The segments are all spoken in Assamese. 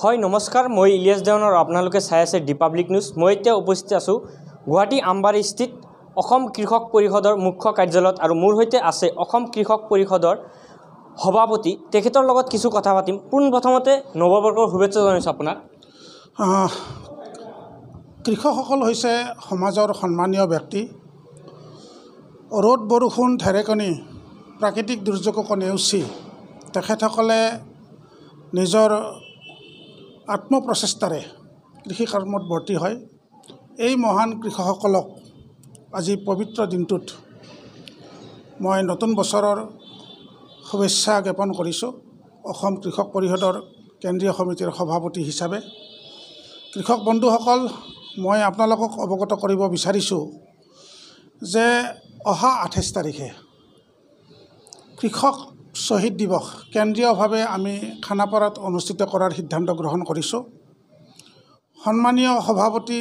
হয় নমস্কাৰ মই ইলিয়াছ আৰু আপোনালোকে চাই আছে ৰিপাব্লিক নিউজ মই এতিয়া উপস্থিত আছোঁ গুৱাহাটী আম্বাৰী অসম কৃষক পৰিষদৰ মুখ্য কাৰ্যালয়ত আৰু মোৰ সৈতে আছে অসম কৃষক পৰিষদৰ সভাপতি তেখেতৰ লগত কিছু কথা পাতিম পোনপ্ৰথমতে নৱবৰ্ষৰ শুভেচ্ছা জনাইছোঁ আপোনাক কৃষকসকল হৈছে সমাজৰ সন্মানীয় ব্যক্তি ৰ'দ বৰষুণ ঢেৰেকণি প্ৰাকৃতিক দুৰ্যোগকো নেওচি তেখেতসকলে নিজৰ আত্মপ্ৰচেষ্টাৰে কৃষি কৰ্মত ভৰ্তি হয় এই মহান কৃষকসকলক আজি পবিত্ৰ দিনটোত মই নতুন বছৰৰ শুভেচ্ছা জ্ঞাপন কৰিছোঁ অসম কৃষক পৰিষদৰ কেন্দ্ৰীয় সমিতিৰ সভাপতি হিচাপে কৃষক বন্ধুসকল মই আপোনালোকক অৱগত কৰিব বিচাৰিছোঁ যে অহা আঠাইছ তাৰিখে কৃষক শ্বহীদ দিৱস কেন্দ্ৰীয়ভাৱে আমি খানাপাৰাত অনুষ্ঠিত কৰাৰ সিদ্ধান্ত গ্ৰহণ কৰিছোঁ সন্মানীয় সভাপতি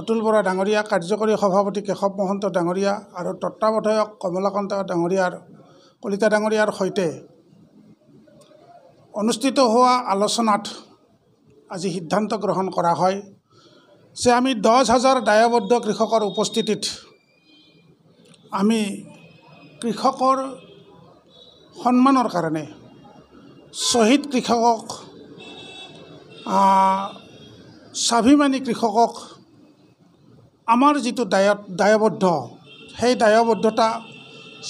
অতুল বৰা ডাঙৰীয়া কাৰ্যকৰী সভাপতি কেশৱ মহন্ত ডাঙৰীয়া আৰু তত্বাৱধায়ক কমলাকান্ত ডাঙৰীয়াৰ কলিতা ডাঙৰীয়াৰ সৈতে অনুষ্ঠিত হোৱা আলোচনাত আজি সিদ্ধান্ত গ্ৰহণ কৰা হয় যে আমি দহ হাজাৰ দায়বদ্ধ কৃষকৰ উপস্থিতিত আমি কৃষকৰ সন্মানৰ কাৰণে শ্বহীদ কৃষকক স্বাভিমানী কৃষকক আমাৰ যিটো দায় দায়বদ্ধ সেই দায়বদ্ধতা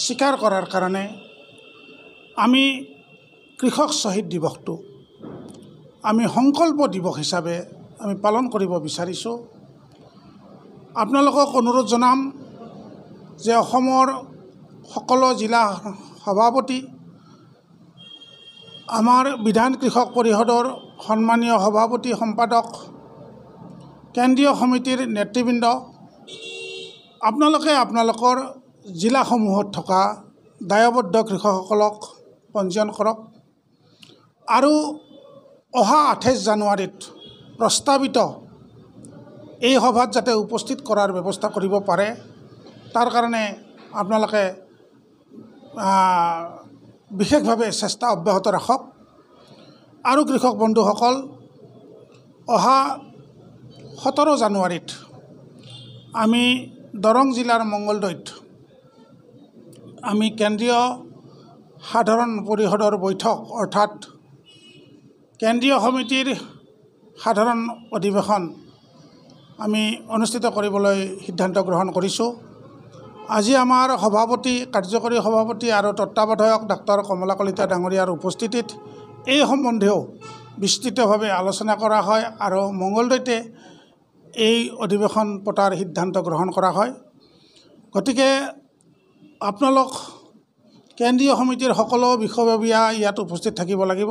স্বীকাৰ কৰাৰ কাৰণে আমি কৃষক শ্বহীদ দিৱসটো আমি সংকল্প দিৱস হিচাপে আমি পালন কৰিব বিচাৰিছোঁ আপোনালোকক অনুৰোধ জনাম যে অসমৰ সকলো জিলা সভাপতি আমাৰ বিধান কৃষক পৰিষদৰ সন্মানীয় সভাপতি সম্পাদক কেন্দ্ৰীয় সমিতিৰ নেতৃবৃন্দ আপোনালোকে আপোনালোকৰ জিলাসমূহত থকা দায়বদ্ধ কৃষকসকলক পঞ্জীয়ন কৰক আৰু অহা আঠাইছ জানুৱাৰীত প্ৰস্তাৱিত এই সভাত যাতে উপস্থিত কৰাৰ ব্যৱস্থা কৰিব পাৰে তাৰ কাৰণে আপোনালোকে বিশেষভাৱে চেষ্টা অব্যাহত ৰাখক আৰু কৃষক বন্ধুসকল অহা সোতৰ জানুৱাৰীত আমি দৰং জিলাৰ মংগলদৈত আমি কেন্দ্ৰীয় সাধাৰণ পৰিষদৰ বৈঠক অৰ্থাৎ কেন্দ্ৰীয় সমিতিৰ সাধাৰণ অধিৱেশন আমি অনুষ্ঠিত কৰিবলৈ সিদ্ধান্ত গ্ৰহণ কৰিছোঁ আজি আমাৰ সভাপতি কাৰ্যকৰী সভাপতি আৰু তত্বাৱধায়ক ডাক্তৰ কমলা কলিতা ডাঙৰীয়াৰ উপস্থিতিত এই সম্বন্ধেও বিস্তৃতভাৱে আলোচনা কৰা হয় আৰু মংগলদৈতে এই অধিৱেশন পতাৰ সিদ্ধান্ত গ্ৰহণ কৰা হয় গতিকে আপোনালোক কেন্দ্ৰীয় সমিতিৰ সকলো বিষয়ববীয়া ইয়াত উপস্থিত থাকিব লাগিব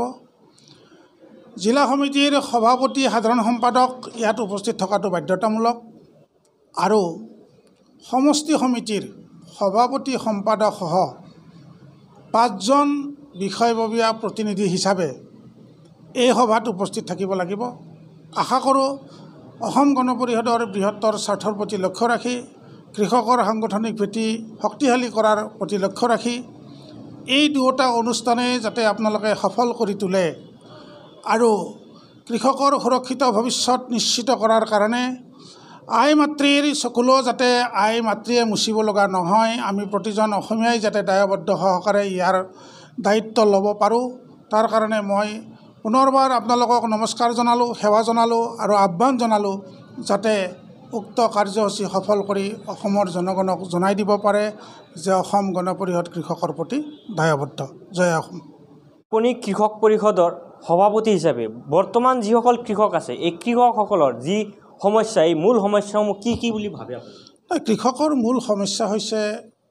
জিলা সমিতিৰ সভাপতি সাধাৰণ সম্পাদক ইয়াত উপস্থিত থকাটো বাধ্যতামূলক আৰু সমষ্টি সমিতিৰ সভাপতি সম্পাদকসহ পাঁচজন বিষয়ববীয়া প্ৰতিনিধি হিচাপে এই সভাত উপস্থিত থাকিব লাগিব আশা কৰোঁ অসম গণ পৰিষদৰ বৃহত্তৰ স্বাৰ্থৰ প্ৰতি লক্ষ্য ৰাখি কৃষকৰ সাংগঠনিক ভেটি শক্তিশালী কৰাৰ প্ৰতি লক্ষ্য ৰাখি এই দুয়োটা অনুষ্ঠানেই যাতে আপোনালোকে সফল কৰি তোলে আৰু কৃষকৰ সুৰক্ষিত ভৱিষ্যত নিশ্চিত কৰাৰ কাৰণে আই মাতৃৰ চকুলো যাতে আই মাতৃয়ে মুচিব লগা নহয় আমি প্ৰতিজন অসমীয়াই যাতে দায়বদ্ধ সহকাৰে ইয়াৰ দায়িত্ব ল'ব পাৰোঁ তাৰ কাৰণে মই পুনৰবাৰ আপোনালোকক নমস্কাৰ জনালোঁ সেৱা জনালোঁ আৰু আহ্বান জনালোঁ যাতে উক্ত কাৰ্যসূচী সফল কৰি অসমৰ জনগণক জনাই দিব পাৰে যে অসম গণ পৰিষদ কৃষকৰ প্ৰতি দায়বদ্ধ জয় অসম আপুনি কৃষক পৰিষদৰ সভাপতি হিচাপে বৰ্তমান যিসকল কৃষক আছে এই কৃষকসকলৰ যি সমস্যা এই মূল সমস্যাসমূহ কি কি বুলি ভাবে আপুনি কৃষকৰ মূল সমস্যা হৈছে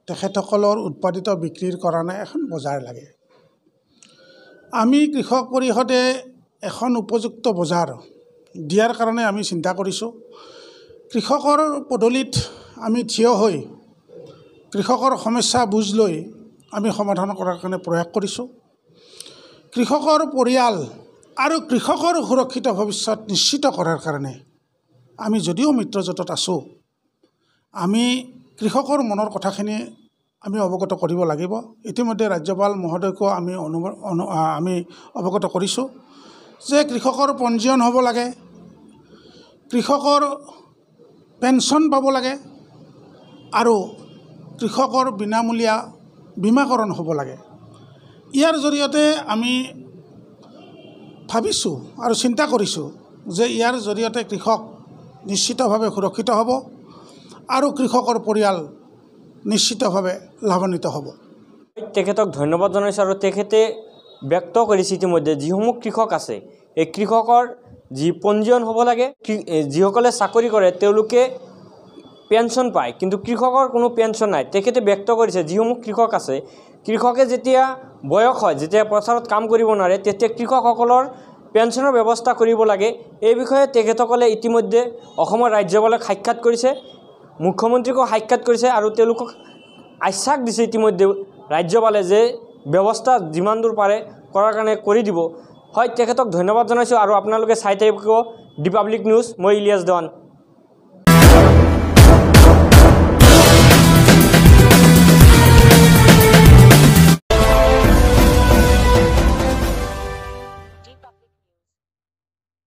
তেখেতসকলৰ উৎপাদিত বিক্ৰীৰ কাৰণে এখন বজাৰ লাগে আমি কৃষক পৰিষদে এখন উপযুক্ত বজাৰ দিয়াৰ কাৰণে আমি চিন্তা কৰিছোঁ কৃষকৰ পদূলিত আমি থিয় হৈ কৃষকৰ সমস্যা বুজ লৈ আমি সমাধান কৰাৰ কাৰণে প্ৰয়াস কৰিছোঁ কৃষকৰ পৰিয়াল আৰু কৃষকৰ সুৰক্ষিত ভৱিষ্যত নিশ্চিত কৰাৰ কাৰণে আমি যদিও মিত্ৰজোঁটত আছোঁ আমি কৃষকৰ মনৰ কথাখিনি আমি অৱগত কৰিব লাগিব ইতিমধ্যে ৰাজ্যপাল মহোদয়কো আমি অনু অনু আমি অৱগত কৰিছোঁ যে কৃষকৰ পঞ্জীয়ন হ'ব লাগে কৃষকৰ পেঞ্চন পাব লাগে আৰু কৃষকৰ বিনামূলীয়া বীমাকৰণ হ'ব লাগে ইয়াৰ জৰিয়তে আমি ভাবিছোঁ আৰু চিন্তা কৰিছোঁ যে ইয়াৰ জৰিয়তে কৃষক নিশ্চিতভাৱে সুৰক্ষিত হ'ব আৰু কৃষকৰ পৰিয়াল নিশ্চিতভাৱে লাভান্বিত হ'ব তেখেতক ধন্যবাদ জনাইছোঁ আৰু তেখেতে ব্যক্ত কৰিছে ইতিমধ্যে যিসমূহ কৃষক আছে এই কৃষকৰ যি পঞ্জীয়ন হ'ব লাগে যিসকলে চাকৰি কৰে তেওঁলোকে পেঞ্চন পায় কিন্তু কৃষকৰ কোনো পেঞ্চন নাই তেখেতে ব্যক্ত কৰিছে যিসমূহ কৃষক আছে কৃষকে যেতিয়া বয়স হয় যেতিয়া পথাৰত কাম কৰিব নোৱাৰে তেতিয়া কৃষকসকলৰ পেঞ্চনৰ ব্যৱস্থা কৰিব লাগে এই বিষয়ে তেখেতসকলে ইতিমধ্যে অসমৰ ৰাজ্যপালক সাক্ষাৎ কৰিছে মুখ্যমন্ত্ৰীকো সাক্ষাৎ কৰিছে আৰু তেওঁলোকক আশ্বাস দিছে ইতিমধ্যে ৰাজ্যপালে যে ব্যৱস্থা যিমান দূৰ পাৰে কৰাৰ কাৰণে কৰি দিব হয় তেখেতক ধন্যবাদ জনাইছোঁ আৰু আপোনালোকে চাই থাকিব দীপাৱলিক নিউজ মই ইলিয়াছ দেৱান